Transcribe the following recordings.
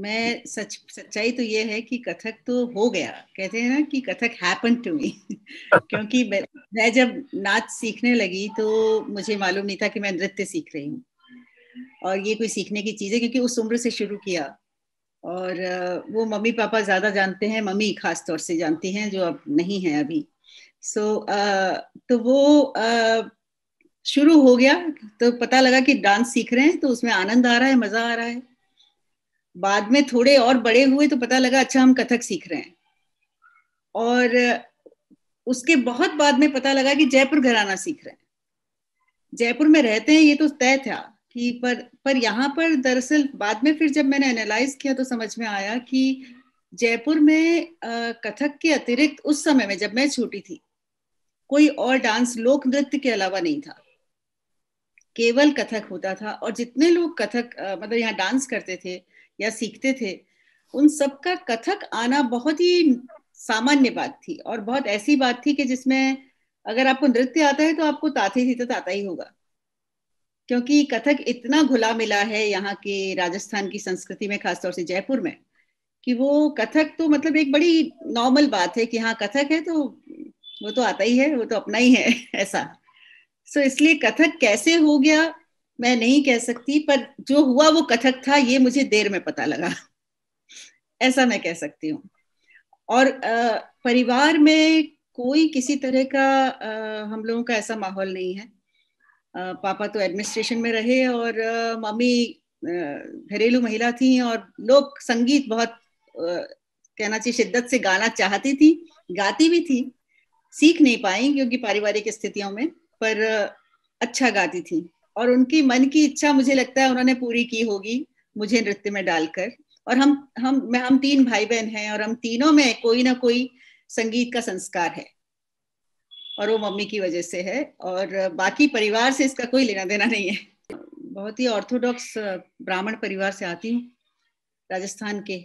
मैं सच सच्चाई तो ये है कि कथक तो हो गया कहते हैं ना कि कथक हैपन टू मी क्योंकि मैं, मैं जब नाच सीखने लगी तो मुझे मालूम नहीं था कि मैं नृत्य सीख रही हूँ और ये कोई सीखने की चीज़ है क्योंकि उस उम्र से शुरू किया और वो मम्मी पापा ज़्यादा जानते हैं मम्मी खास तौर से जानती हैं जो अब नहीं है अभी सो so, तो वो शुरू हो गया तो पता लगा कि डांस सीख रहे हैं तो उसमें आनंद आ रहा है मज़ा आ रहा है बाद में थोड़े और बड़े हुए तो पता लगा अच्छा हम कथक सीख रहे हैं और उसके बहुत बाद में पता लगा कि जयपुर घराना सीख रहे हैं जयपुर में रहते हैं ये तो तय था कि पर पर यहाँ पर दरअसल बाद में फिर जब मैंने एनालाइज किया तो समझ में आया कि जयपुर में कथक के अतिरिक्त उस समय में जब मैं छोटी थी कोई और डांस लोक नृत्य के अलावा नहीं था केवल कथक होता था और जितने लोग कथक मतलब यहाँ डांस करते थे या सीखते थे उन सब का कथक आना बहुत ही सामान्य बात थी और बहुत ऐसी बात थी कि जिसमें अगर आपको नृत्य आता है तो आपको ताते ही तो ताता ही होगा क्योंकि कथक इतना घुला मिला है यहाँ के राजस्थान की संस्कृति में खासतौर से जयपुर में कि वो कथक तो मतलब एक बड़ी नॉर्मल बात है कि हाँ कथक है तो वो तो आता ही है वो तो अपना ही है ऐसा सो so, इसलिए कथक कैसे हो गया मैं नहीं कह सकती पर जो हुआ वो कथक था ये मुझे देर में पता लगा ऐसा मैं कह सकती हूँ और आ, परिवार में कोई किसी तरह का आ, हम लोगों का ऐसा माहौल नहीं है आ, पापा तो एडमिनिस्ट्रेशन में रहे और आ, मम्मी घरेलू महिला थी और लोग संगीत बहुत आ, कहना चाहिए शिद्दत से गाना चाहती थी गाती भी थी सीख नहीं पाई क्योंकि पारिवारिक स्थितियों में पर अच्छा गाती थी और उनकी मन की इच्छा मुझे लगता है उन्होंने पूरी की होगी मुझे नृत्य में डालकर और हम हम मैं हम तीन भाई बहन हैं और हम तीनों में कोई ना कोई संगीत का संस्कार है और वो मम्मी की वजह से है और बाकी परिवार से इसका कोई लेना देना नहीं है बहुत ही ऑर्थोडॉक्स ब्राह्मण परिवार से आती हूँ राजस्थान के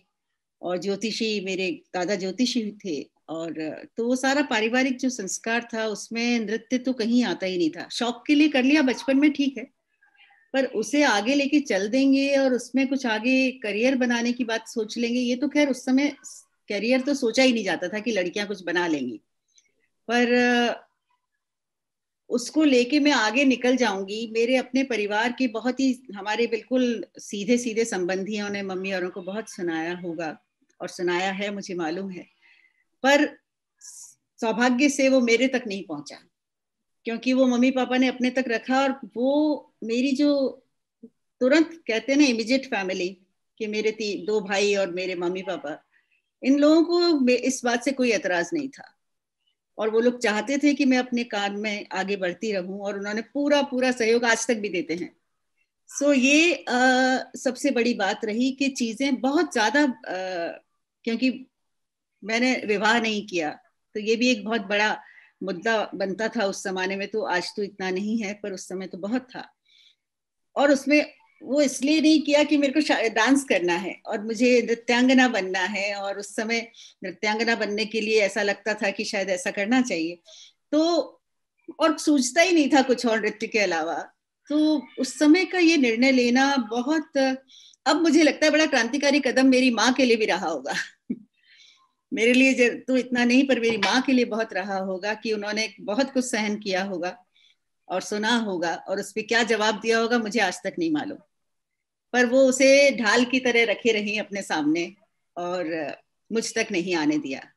और ज्योतिषी मेरे दादा ज्योतिषी थे और तो वो सारा पारिवारिक जो संस्कार था उसमें नृत्य तो कहीं आता ही नहीं था शौक के लिए कर लिया बचपन में ठीक है पर उसे आगे लेके चल देंगे और उसमें कुछ आगे करियर बनाने की बात सोच लेंगे ये तो खैर उस समय करियर तो सोचा ही नहीं जाता था कि लड़कियां कुछ बना लेंगी पर उसको लेके मैं आगे निकल जाऊंगी मेरे अपने परिवार के बहुत ही हमारे बिल्कुल सीधे सीधे संबंधियों ने मम्मी औरों को बहुत सुनाया होगा और सुनाया है मुझे मालूम है पर सौभाग्य से वो मेरे तक नहीं पहुंचा क्योंकि वो मम्मी पापा ने अपने तक रखा और वो मेरी जो तुरंत कहते ना इमिजिएट फैमिली कि मेरे तीन दो भाई और मेरे मम्मी पापा इन लोगों को इस बात से कोई एतराज नहीं था और वो लोग चाहते थे कि मैं अपने काम में आगे बढ़ती रहूं और उन्होंने पूरा पूरा सहयोग आज तक भी देते हैं सो so, ये आ, सबसे बड़ी बात रही कि चीजें बहुत ज्यादा क्योंकि मैंने विवाह नहीं किया तो ये भी एक बहुत बड़ा मुद्दा बनता था उस जमाने में तो आज तो इतना नहीं है पर उस समय तो बहुत था और उसमें वो इसलिए नहीं किया कि मेरे को डांस करना है और मुझे नृत्यांगना बनना है और उस समय नृत्यांगना बनने के लिए ऐसा लगता था कि शायद ऐसा करना चाहिए तो और सोचता ही नहीं था कुछ और नृत्य के अलावा तो उस समय का ये निर्णय लेना बहुत अब मुझे लगता है बड़ा क्रांतिकारी कदम मेरी माँ के लिए भी रहा होगा मेरे लिए तो इतना नहीं पर मेरी माँ के लिए बहुत रहा होगा कि उन्होंने बहुत कुछ सहन किया होगा और सुना होगा और उस पर क्या जवाब दिया होगा मुझे आज तक नहीं मालूम पर वो उसे ढाल की तरह रखे रही अपने सामने और मुझ तक नहीं आने दिया